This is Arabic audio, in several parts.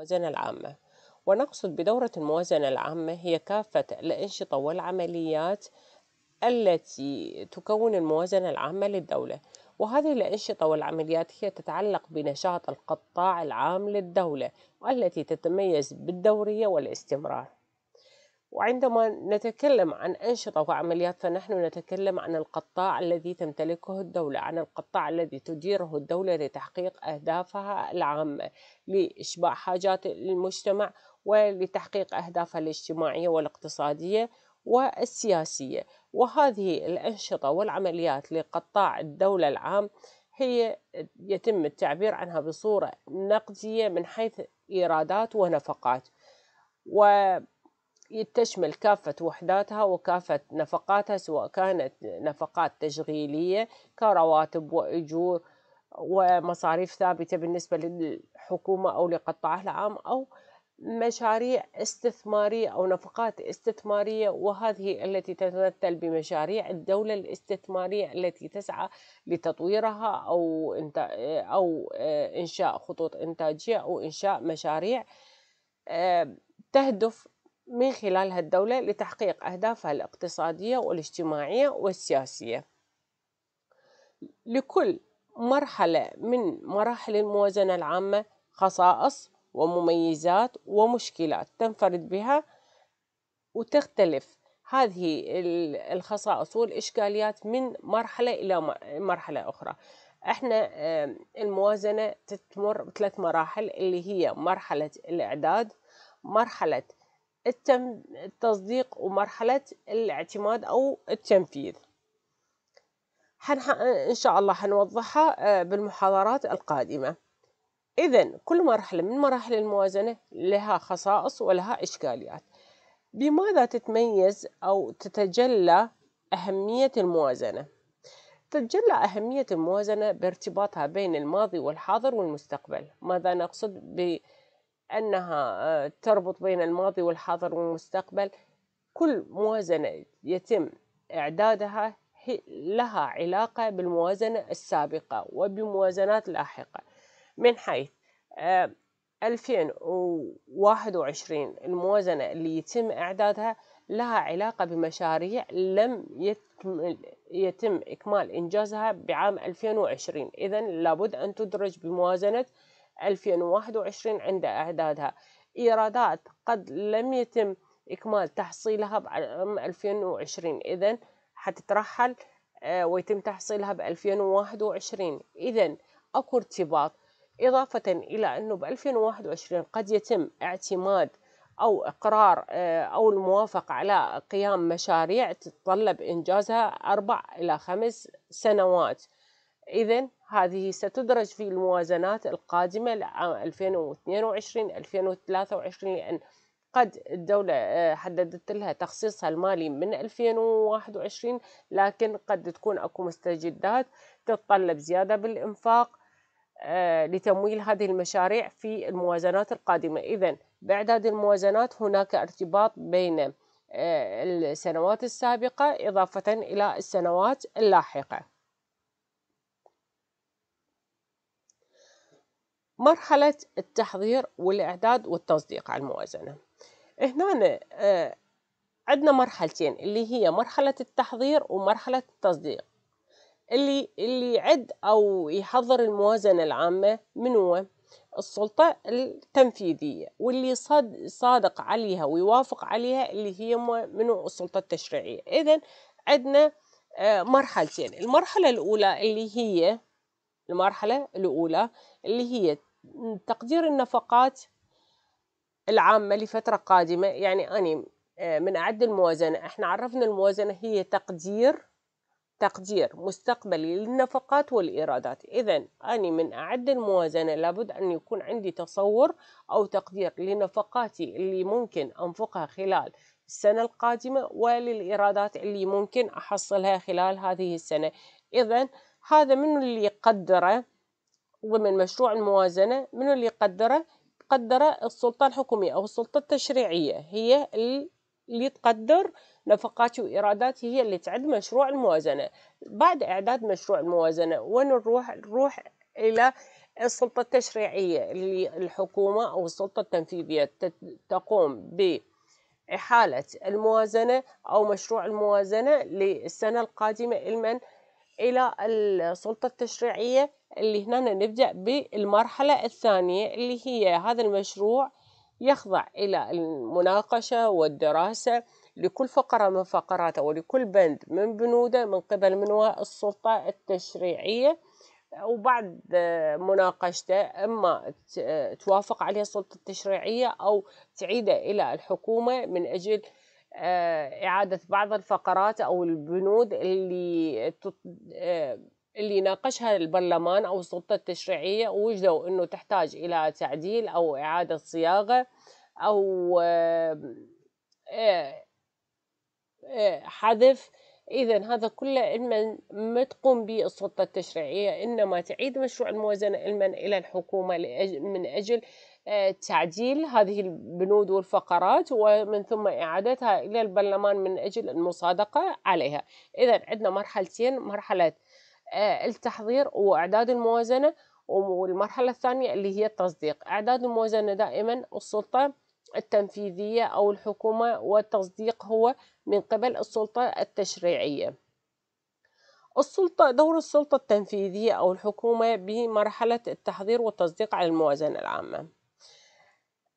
الموازنة العامة ونقصد بدورة الموازنة العامة هي كافة الأنشطة والعمليات التي تكون الموازنة العامة للدولة وهذه الأنشطة والعمليات هي تتعلق بنشاط القطاع العام للدولة والتي تتميز بالدورية والاستمرار وعندما نتكلم عن أنشطة وعمليات فنحن نتكلم عن القطاع الذي تمتلكه الدولة عن القطاع الذي تديره الدولة لتحقيق أهدافها العامة لإشباع حاجات المجتمع ولتحقيق أهدافها الاجتماعية والاقتصادية والسياسية وهذه الأنشطة والعمليات لقطاع الدولة العام هي يتم التعبير عنها بصورة نقدية من حيث إيرادات ونفقات و تشمل كافة وحداتها وكافة نفقاتها سواء كانت نفقات تشغيلية كرواتب وأجور ومصاريف ثابتة بالنسبة للحكومة أو لقطاع العام أو مشاريع استثمارية أو نفقات استثمارية وهذه التي تتمثل بمشاريع الدولة الاستثمارية التي تسعى لتطويرها أو أو إنشاء خطوط إنتاجية أو إنشاء مشاريع آه، تهدف من خلالها الدولة لتحقيق أهدافها الاقتصادية والاجتماعية والسياسية لكل مرحلة من مراحل الموازنة العامة خصائص ومميزات ومشكلات تنفرد بها وتختلف هذه الخصائص والإشكاليات من مرحلة إلى مرحلة أخرى احنا الموازنة تمر بثلاث مراحل اللي هي مرحلة الإعداد مرحلة التم التصديق ومرحلة الاعتماد أو التنفيذ حنح... إن شاء الله حنوضحها آه، بالمحاضرات القادمة إذا كل مرحلة من مراحل الموازنة لها خصائص ولها إشكاليات بماذا تتميز أو تتجلى أهمية الموازنة؟ تتجلى أهمية الموازنة بارتباطها بين الماضي والحاضر والمستقبل ماذا نقصد ب أنها آه، تربط بين الماضي والحاضر والمستقبل كل موازنة يتم إعدادها لها علاقة بالموازنة السابقة وبموازنات لاحقة من حيث 2021 آه، الموازنة اللي يتم إعدادها لها علاقة بمشاريع لم يتم, يتم إكمال إنجازها بعام 2020 إذا لابد أن تدرج بموازنة 2021 عند إعدادها إيرادات قد لم يتم إكمال تحصيلها بعام 2020 إذا حتترحل آه، ويتم تحصيلها ب 2021 إذا أكو ارتباط إضافة إلى أنه ب 2021 قد يتم اعتماد أو إقرار آه، أو الموافقة على قيام مشاريع تتطلب إنجازها أربع إلى خمس سنوات إذا هذه ستدرج في الموازنات القادمة لعام 2022 2023 لأن قد الدولة آه، حددت لها تخصيصها المالي من 2021 لكن قد تكون اكو مستجدات تتطلب زيادة بالإنفاق آه، لتمويل هذه المشاريع في الموازنات القادمة إذا بإعداد الموازنات هناك ارتباط بين آه، السنوات السابقة إضافة إلى السنوات اللاحقة مرحلة التحضير والإعداد والتصديق على الموازنة هنا آه، عندنا مرحلتين اللي هي مرحلة التحضير ومرحلة التصديق اللي اللي يعد أو يحضر الموازنة العامة من هو؟ السلطة التنفيذية واللي صاد صادق عليها ويوافق عليها اللي هي منو السلطة التشريعية إذا عندنا آه، مرحلتين المرحلة الأولى اللي هي المرحلة الأولى اللي هي تقدير النفقات العامة لفترة قادمة يعني أني آه، من أعد الموازنة احنا عرفنا الموازنة هي تقدير تقدير مستقبلي للنفقات والإيرادات إذا أنا من أعد الموازنة لابد أن يكون عندي تصور أو تقدير لنفقاتي اللي ممكن أنفقها خلال السنة القادمة وللإيرادات اللي ممكن أحصلها خلال هذه السنة إذا هذا من اللي يقدره ضمن مشروع الموازنة منو اللي يقدره تقدره السلطة الحكومية أو السلطة التشريعية هي اللي تقدر نفقات وإيرادات هي اللي تعد مشروع الموازنة بعد إعداد مشروع الموازنة وين نروح نروح إلى السلطة التشريعية اللي الحكومة أو السلطة التنفيذية تقوم بإحالة الموازنة أو مشروع الموازنة للسنة القادمة لمن الى السلطه التشريعيه اللي هنا نبدا بالمرحله الثانيه اللي هي هذا المشروع يخضع الى المناقشه والدراسه لكل فقره من فقراته ولكل بند من بنوده من قبل منوى السلطه التشريعيه وبعد آه، مناقشته اما آه، توافق عليه السلطه التشريعيه او تعيده الى الحكومه من اجل آه، إعادة بعض الفقرات أو البنود اللي آه، اللي ناقشها البرلمان أو السلطة التشريعية ووجدوا أنه تحتاج إلى تعديل أو إعادة صياغة أو آه، حذف إذا هذا كله علما ما تقوم به السلطة التشريعية إنما تعيد مشروع الموازنة علما إلى الحكومة من أجل آه، تعديل هذه البنود والفقرات ومن ثم إعادتها إلى البرلمان من أجل المصادقة عليها إذا عندنا مرحلتين مرحلة آه، التحضير وإعداد الموازنة والمرحلة الثانية اللي هي التصديق إعداد الموازنة دائما السلطة التنفيذية أو الحكومة والتصديق هو من قبل السلطة التشريعية السلطة دور السلطة التنفيذية أو الحكومة بمرحلة التحضير والتصديق على الموازنة العامة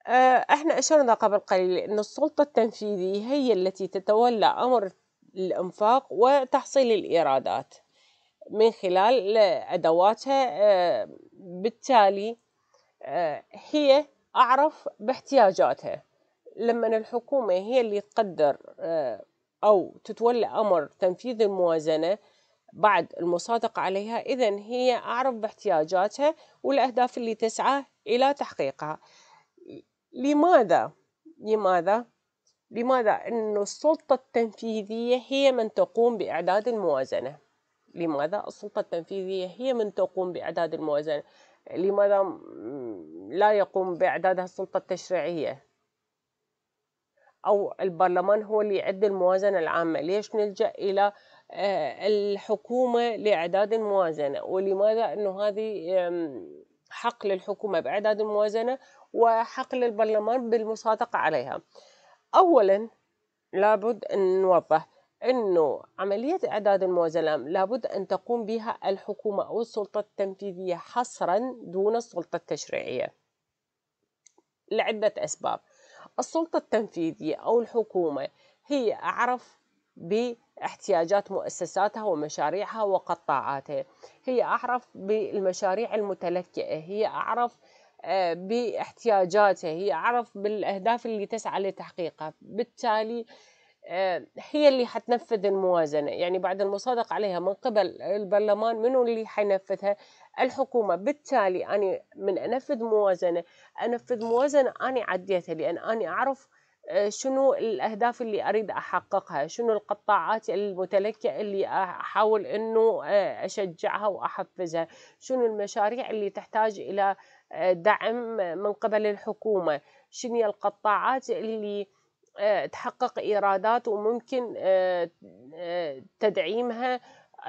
آه، احنا أشرنا قبل قليل أن السلطة التنفيذية هي التي تتولى أمر الإنفاق وتحصيل الإيرادات من خلال أدواتها آه، بالتالي آه، هي أعرف باحتياجاتها لما الحكومة هي اللي تقدر آه، أو تتولى أمر تنفيذ الموازنة بعد المصادقة عليها إذا هي أعرف باحتياجاتها والأهداف اللي تسعى إلى تحقيقها لماذا لماذا لماذا أن السلطة التنفيذية هي من تقوم بإعداد الموازنة لماذا السلطة التنفيذية هي من تقوم بإعداد الموازنة لماذا لا يقوم بإعدادها السلطة التشريعية أو البرلمان هو اللي يعد الموازنة العامة ليش نلجأ إلى آه، الحكومة لإعداد الموازنة ولماذا أنه هذه حق للحكومة بإعداد الموازنة وحق للبرلمان بالمصادقة عليها أولا لابد أن نوضح أنه عملية إعداد المعزلة لابد أن تقوم بها الحكومة أو السلطة التنفيذية حصرا دون السلطة التشريعية لعدة أسباب السلطة التنفيذية أو الحكومة هي أعرف باحتياجات مؤسساتها ومشاريعها وقطاعاتها هي أعرف بالمشاريع المتلكئة هي أعرف آه، باحتياجاتها هي أعرف بالأهداف اللي تسعى لتحقيقها بالتالي آه، هي اللي حتنفذ الموازنة يعني بعد المصادقة عليها من قبل البرلمان منو اللي حينفذها الحكومة بالتالي أنا من أنفذ موازنة أنفذ موازنة أنا عديتها لأن أنا أعرف آه، شنو الأهداف اللي أريد أحققها شنو القطاعات المتلكئة اللي أحاول أنه آه، أشجعها وأحفزها شنو المشاريع اللي تحتاج إلى دعم من قبل الحكومة شنو القطاعات اللي آه، تحقق ايرادات وممكن آه، آه، تدعيمها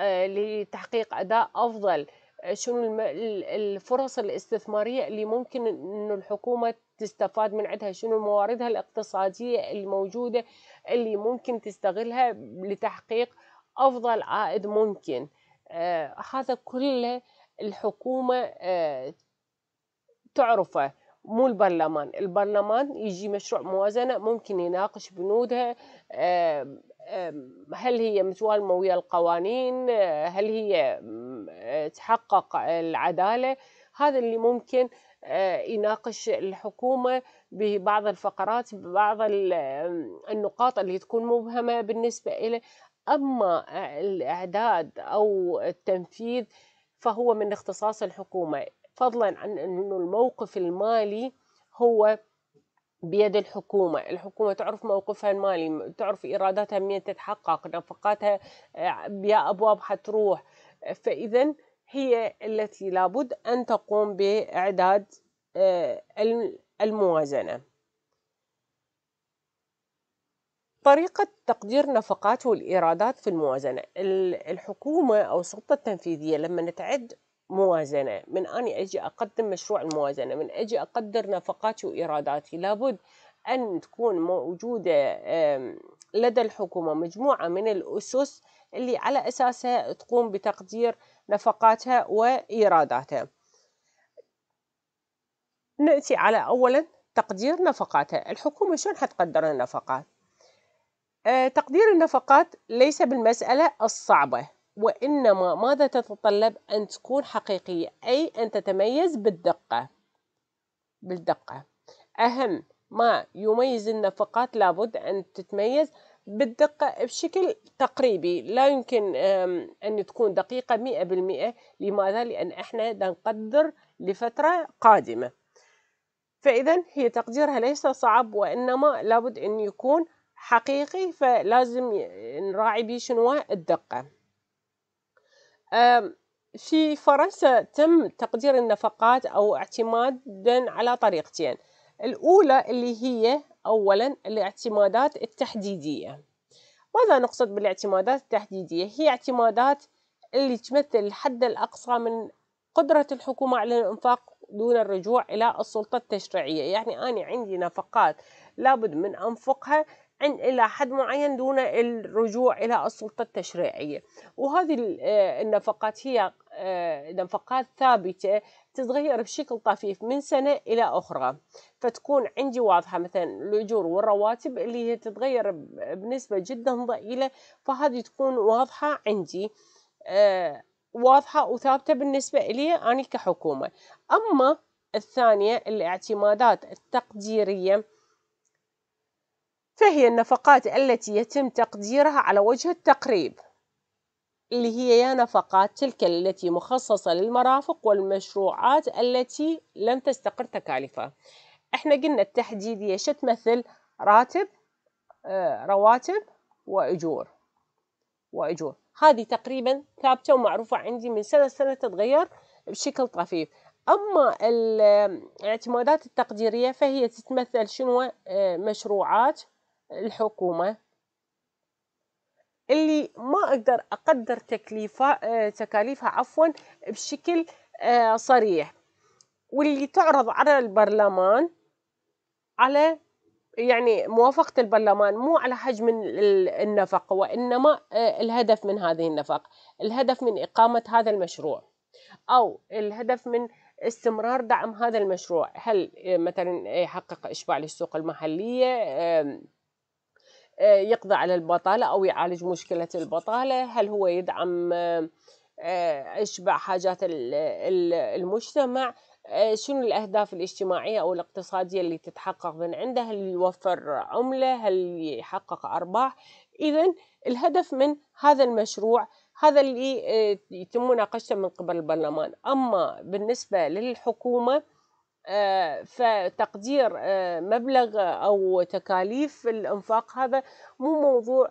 لتحقيق اداء افضل شنو الفرص الاستثماريه اللي ممكن انه الحكومه تستفاد من عندها شنو مواردها الاقتصاديه الموجوده اللي ممكن تستغلها لتحقيق افضل عائد ممكن هذا كله الحكومه تعرفه مو البرلمان البرلمان يجي مشروع موازنة ممكن يناقش بنودها هل هي متوالمة ويا القوانين هل هي تحقق العدالة هذا اللي ممكن آه، يناقش الحكومة ببعض الفقرات ببعض النقاط اللي تكون مبهمة بالنسبة إليه أما آه، الإعداد أو التنفيذ فهو من اختصاص الحكومة فضلا عن أنه الموقف المالي هو بيد الحكومة الحكومة تعرف موقفها المالي تعرف إيراداتها منين تتحقق نفقاتها بيا أبواب حتروح فإذا هي التي لابد أن تقوم بإعداد آه، الموازنة طريقة تقدير نفقات والإيرادات في الموازنة الحكومة أو السلطة التنفيذية لما تعد موازنة من أني أجي أقدم مشروع الموازنة من أجي أقدر نفقاتي وإيراداتي لابد أن تكون موجودة لدى الحكومة مجموعة من الأسس اللي على أساسها تقوم بتقدير نفقاتها وإيراداتها نأتي على أولا تقدير نفقاتها الحكومة شلون حتقدر النفقات آه، تقدير النفقات ليس بالمسألة الصعبة وإنما ماذا تتطلب أن تكون حقيقية أي أن تتميز بالدقة بالدقة أهم ما يميز النفقات لابد أن تتميز بالدقة بشكل تقريبي لا يمكن أن تكون دقيقة مئة بالمئة لماذا؟ لأن إحنا نقدر لفترة قادمة فإذا هي تقديرها ليس صعب وإنما لابد أن يكون حقيقي فلازم نراعي به شنو الدقة في فرنسا تم تقدير النفقات أو اعتمادا على طريقتين الأولى اللي هي أولا الاعتمادات التحديدية ماذا نقصد بالاعتمادات التحديدية؟ هي اعتمادات اللي تمثل الحد الأقصى من قدرة الحكومة على الإنفاق دون الرجوع إلى السلطة التشريعية يعني أنا عندي نفقات لابد من أنفقها إلى حد معين دون الرجوع إلى السلطة التشريعية وهذه آه، النفقات هي آه، نفقات ثابتة تتغير بشكل طفيف من سنة إلى أخرى فتكون عندي واضحة مثلا الأجور والرواتب اللي هي تتغير بنسبة جدا ضئيلة فهذه تكون واضحة عندي آه، واضحة وثابتة بالنسبة لي أنا كحكومة أما الثانية الاعتمادات التقديرية فهي النفقات التي يتم تقديرها على وجه التقريب اللي هي يا نفقات تلك التي مخصصة للمرافق والمشروعات التي لم تستقر تكاليفها احنا قلنا التحديدية شتمثل راتب آه، رواتب وأجور وأجور هذه تقريبا ثابتة ومعروفة عندي من سنة سنة تتغير بشكل طفيف أما الاعتمادات التقديرية فهي تتمثل شنو آه، مشروعات الحكومة اللي ما أقدر أقدر تكليفها آه، تكاليفها عفوا بشكل آه، صريح واللي تعرض على البرلمان على يعني موافقة البرلمان مو على حجم النفق وإنما آه، الهدف من هذه النفق الهدف من إقامة هذا المشروع أو الهدف من استمرار دعم هذا المشروع هل مثلا يحقق إشباع للسوق المحلية آه، يقضي على البطالة أو يعالج مشكلة البطالة هل هو يدعم آه، آه، إشباع حاجات المجتمع شنو الأهداف الاجتماعية أو الاقتصادية اللي تتحقق من عنده هل يوفر عملة هل يحقق أرباح إذا الهدف من هذا المشروع هذا اللي يتم مناقشته من قبل البرلمان أما بالنسبة للحكومة آه، فتقدير آه، مبلغ أو تكاليف الإنفاق هذا مو موضوع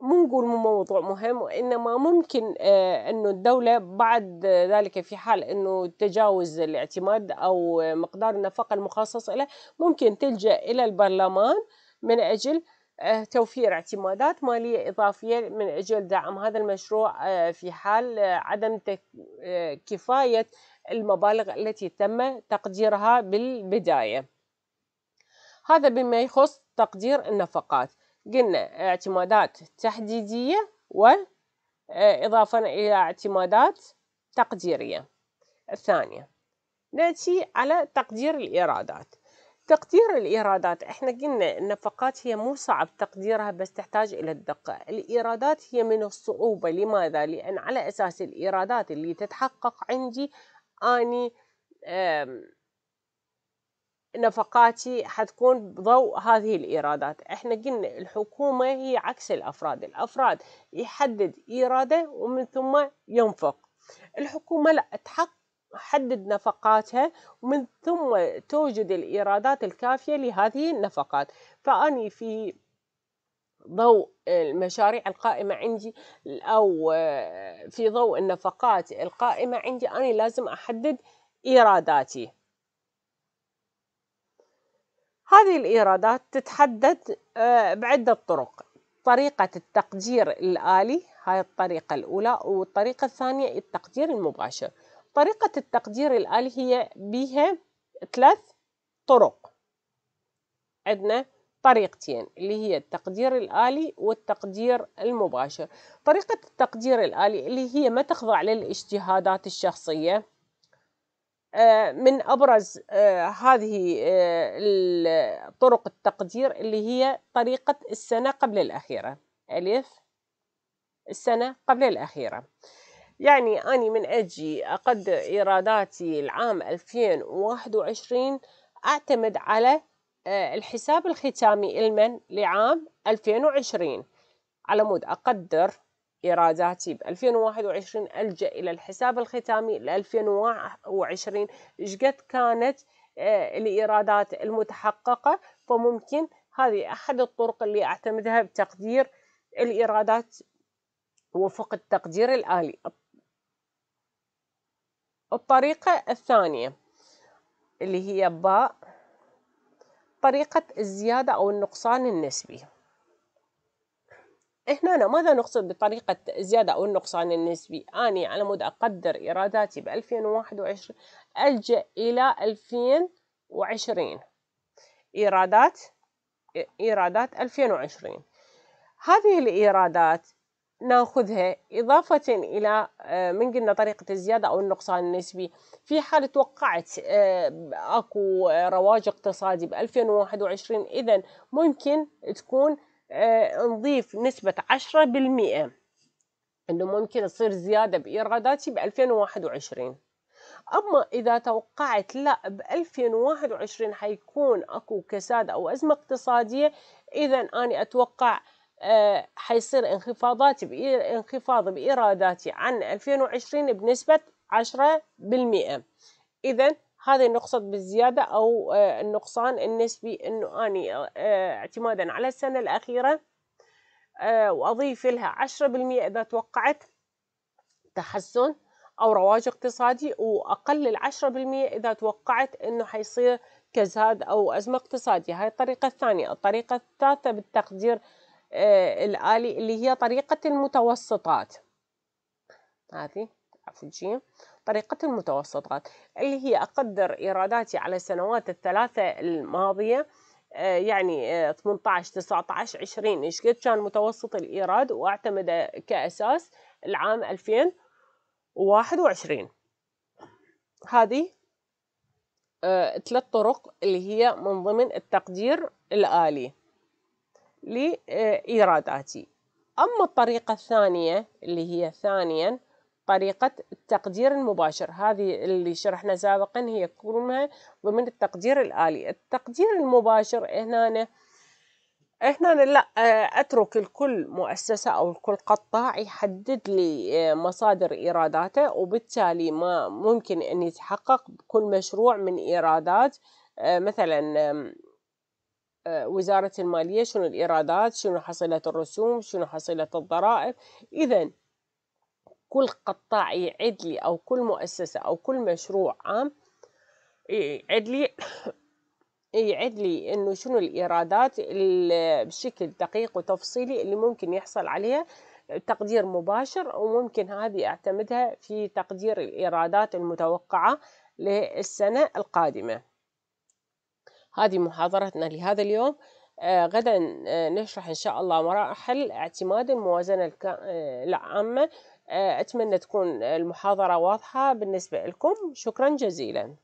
مو نقول مو موضوع مهم وإنما ممكن آه، أنه الدولة بعد ذلك في حال أنه تجاوز الاعتماد أو مقدار النفقة المخصص له ممكن تلجأ إلى البرلمان من أجل آه، توفير اعتمادات مالية إضافية من أجل دعم هذا المشروع آه، في حال آه، عدم كفاية المبالغ التي تم تقديرها بالبداية هذا بما يخص تقدير النفقات قلنا اعتمادات تحديدية وإضافة إلى اعتمادات تقديرية الثانية نأتي على تقدير الإيرادات تقدير الإيرادات احنا قلنا النفقات هي مو صعب تقديرها بس تحتاج إلى الدقة الإيرادات هي من الصعوبة لماذا؟ لأن على أساس الإيرادات اللي تتحقق عندي أني نفقاتي حتكون بضوء هذه الإيرادات احنا قلنا الحكومة هي عكس الأفراد الأفراد يحدد إيراده ومن ثم ينفق الحكومة لا تحقق حدد نفقاتها ومن ثم توجد الإيرادات الكافية لهذه النفقات فأني في ضوء المشاريع القائمة عندي أو آه، في ضوء النفقات القائمة عندي أنا لازم أحدد إيراداتي هذه الإيرادات تتحدد آه، بعدة طرق طريقة التقدير الآلي هاي الطريقة الأولى والطريقة الثانية التقدير المباشر طريقة التقدير الآلي هي بها ثلاث طرق عندنا طريقتين اللي هي التقدير الآلي والتقدير المباشر طريقة التقدير الآلي اللي هي ما تخضع للاجتهادات الشخصية آه، من أبرز آه، هذه آه، طرق التقدير اللي هي طريقة السنة قبل الأخيرة ألف السنة قبل الأخيرة يعني أني من أجي أقدر إيراداتي العام 2021 أعتمد على آه، الحساب الختامي المن لعام 2020 على مود أقدر إيراداتي ب 2021 ألجأ إلى الحساب الختامي ل 2020 إيش كانت آه، الإيرادات المتحققة فممكن هذه أحد الطرق اللي أعتمدها بتقدير الإيرادات وفق التقدير الآلي الطريقة الثانية اللي هي باء طريقة الزيادة أو النقصان النسبي هنا ماذا نقصد بطريقة الزيادة أو النقصان النسبي أني على مود أقدر إيراداتي ب 2021 ألجأ إلى 2020 إيرادات إيرادات 2020 هذه الإيرادات ناخذها إضافة إلى آه، من قلنا طريقة الزيادة أو النقصان النسبي في حال توقعت آه، أكو آه، رواج اقتصادي ب 2021 إذا ممكن تكون نضيف نسبة 10% أنه ممكن تصير زيادة بإيراداتي ب 2021 أما إذا توقعت لا ب 2021 حيكون أكو كساد أو أزمة اقتصادية إذا أنا أتوقع آه، حيصير انخفاضات انخفاض بإيراداتي عن 2020 بنسبة 10% إذا هذا نقصد بالزيادة أو آه، النقصان النسبي أنه أني آه، اعتمادا على السنة الأخيرة وأضيف لها 10% إذا توقعت تحسن أو رواج اقتصادي وأقلل 10% إذا توقعت أنه حيصير كزهاد أو أزمة اقتصادية هاي الطريقة الثانية الطريقة الثالثة بالتقدير آه، الآلي اللي هي طريقة المتوسطات هذه عفوا جيم طريقة المتوسطات اللي هي أقدر إيراداتي على السنوات الثلاثة الماضية آه، يعني 18 19 20 ايش قد كان متوسط الإيراد وأعتمد كأساس العام 2021 هذه آه، ثلاث طرق اللي هي من ضمن التقدير الآلي لإيراداتي أما الطريقة الثانية اللي هي ثانيا طريقة التقدير المباشر هذه اللي شرحنا سابقا هي كلها ضمن التقدير الآلي التقدير المباشر هنا هنا لا اترك الكل مؤسسه او الكل قطاع يحدد لي آه، مصادر ايراداته وبالتالي ما ممكن ان يتحقق كل مشروع من ايرادات آه، مثلا وزارة المالية شنو الإيرادات شنو حصيلة الرسوم شنو حصيلة الضرائب إذا كل قطاع يعد لي أو كل مؤسسة أو كل مشروع عام يعد لي يعد لي انه شنو الايرادات بشكل دقيق وتفصيلي اللي ممكن يحصل عليها تقدير مباشر وممكن هذه اعتمدها في تقدير الايرادات المتوقعه للسنه القادمه هذه محاضرتنا لهذا اليوم آه، غدا آه، نشرح إن شاء الله مراحل اعتماد الموازنة آه، العامة أتمنى تكون المحاضرة واضحة بالنسبة لكم شكرا جزيلا